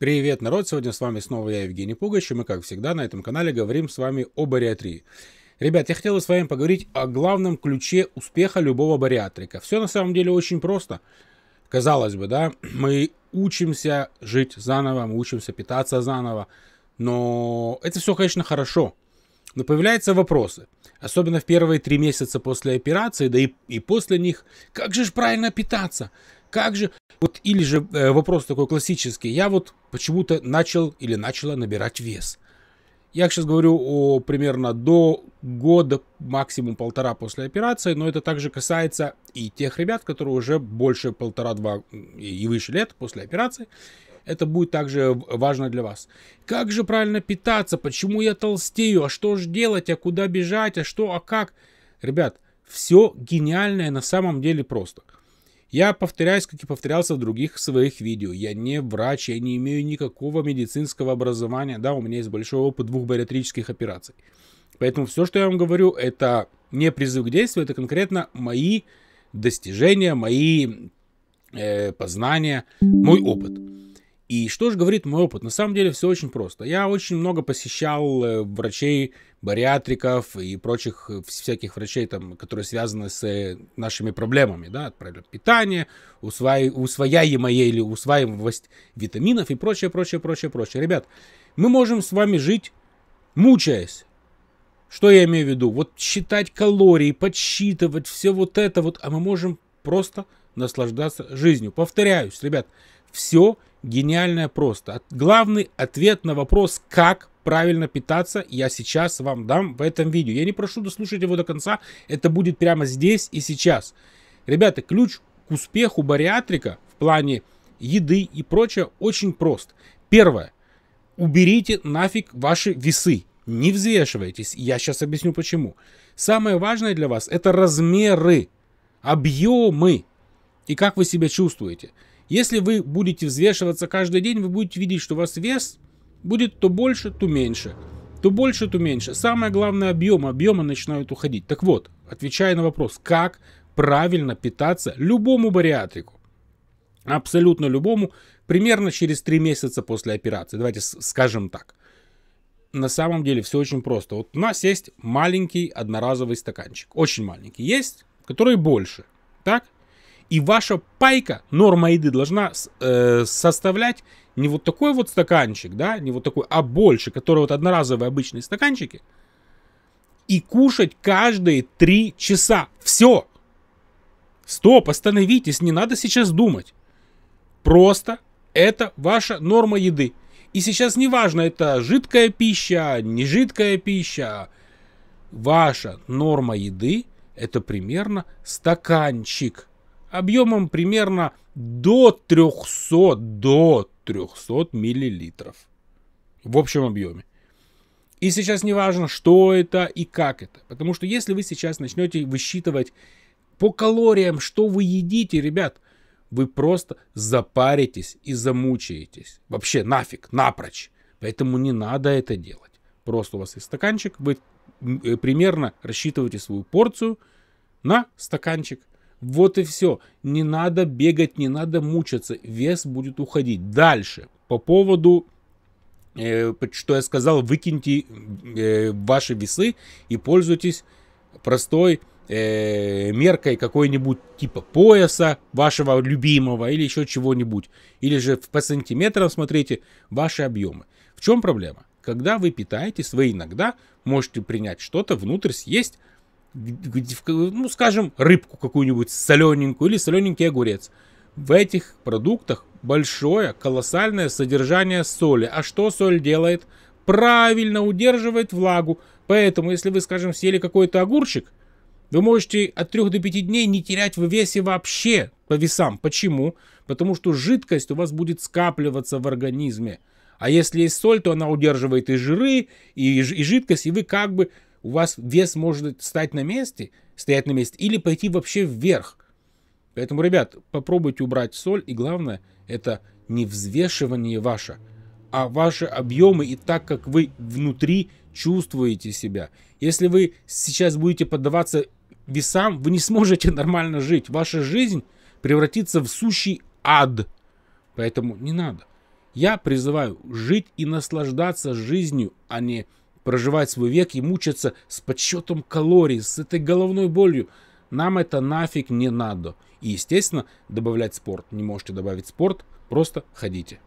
Привет, народ! Сегодня с вами снова я, Евгений Пугач, и мы, как всегда, на этом канале говорим с вами о бариатрии. Ребят, я хотел с вами поговорить о главном ключе успеха любого бариатрика. Все на самом деле очень просто. Казалось бы, да, мы учимся жить заново, мы учимся питаться заново, но это все, конечно, хорошо. Но появляются вопросы, особенно в первые три месяца после операции, да и, и после них. Как же ж правильно питаться? Как же, вот или же э, вопрос такой классический, я вот почему-то начал или начала набирать вес. Я сейчас говорю о примерно до года, максимум полтора после операции, но это также касается и тех ребят, которые уже больше полтора-два и выше лет после операции. Это будет также важно для вас. Как же правильно питаться? Почему я толстею? А что же делать? А куда бежать? А что? А как? Ребят, все гениальное на самом деле просто – я повторяюсь, как и повторялся в других своих видео. Я не врач, я не имею никакого медицинского образования. Да, у меня есть большой опыт двух бариатрических операций. Поэтому все, что я вам говорю, это не призыв к действию, это конкретно мои достижения, мои э, познания, мой опыт. И что же говорит мой опыт? На самом деле все очень просто. Я очень много посещал э, врачей, бариатриков и прочих э, всяких врачей, там, которые связаны с э, нашими проблемами, да, правильно, питание, усваи, усвояемое или усваиваемость витаминов и прочее, прочее, прочее, прочее. Ребят, мы можем с вами жить, мучаясь. Что я имею в виду? Вот считать калории, подсчитывать все вот это вот, а мы можем просто наслаждаться жизнью. Повторяюсь, ребят, все гениальное просто. Главный ответ на вопрос, как правильно питаться, я сейчас вам дам в этом видео. Я не прошу дослушать его до конца, это будет прямо здесь и сейчас. Ребята, ключ к успеху бариатрика в плане еды и прочее очень прост. Первое. Уберите нафиг ваши весы. Не взвешивайтесь. Я сейчас объясню почему. Самое важное для вас это размеры, объемы и как вы себя чувствуете. Если вы будете взвешиваться каждый день, вы будете видеть, что у вас вес будет то больше, то меньше. То больше, то меньше. Самое главное объем. Объемы начинают уходить. Так вот, отвечая на вопрос, как правильно питаться любому бариатрику. Абсолютно любому. Примерно через 3 месяца после операции. Давайте скажем так. На самом деле все очень просто. Вот у нас есть маленький одноразовый стаканчик. Очень маленький. Есть, который больше. Так? И ваша пайка, норма еды должна э, составлять не вот такой вот стаканчик, да, не вот такой, а больше, который вот одноразовые обычные стаканчики. И кушать каждые три часа. Все. Стоп, остановитесь, не надо сейчас думать. Просто это ваша норма еды. И сейчас не важно, это жидкая пища, не жидкая пища. Ваша норма еды – это примерно стаканчик объемом примерно до 300, до 300 миллилитров в общем объеме. И сейчас не важно, что это и как это. Потому что если вы сейчас начнете высчитывать по калориям, что вы едите, ребят, вы просто запаритесь и замучаетесь. Вообще нафиг, напрочь. Поэтому не надо это делать. Просто у вас есть стаканчик, вы э, примерно рассчитываете свою порцию на стаканчик вот и все. Не надо бегать, не надо мучаться. Вес будет уходить. Дальше. По поводу, э, что я сказал, выкиньте э, ваши весы и пользуйтесь простой э, меркой какой-нибудь типа пояса вашего любимого или еще чего-нибудь. Или же по сантиметрам смотрите ваши объемы. В чем проблема? Когда вы питаетесь, вы иногда можете принять что-то внутрь, съесть, ну, скажем, рыбку какую-нибудь солененькую или солененький огурец. В этих продуктах большое, колоссальное содержание соли. А что соль делает? Правильно удерживает влагу. Поэтому, если вы, скажем, съели какой-то огурчик, вы можете от 3 до 5 дней не терять в весе вообще по весам. Почему? Потому что жидкость у вас будет скапливаться в организме. А если есть соль, то она удерживает и жиры, и, и жидкость, и вы как бы у вас вес может стать на месте, стоять на месте, или пойти вообще вверх. Поэтому, ребят, попробуйте убрать соль, и главное, это не взвешивание ваше, а ваши объемы и так, как вы внутри чувствуете себя. Если вы сейчас будете поддаваться весам, вы не сможете нормально жить. Ваша жизнь превратится в сущий ад. Поэтому не надо. Я призываю жить и наслаждаться жизнью, а не проживать свой век и мучиться с подсчетом калорий, с этой головной болью. Нам это нафиг не надо. И, естественно, добавлять спорт. Не можете добавить спорт, просто ходите.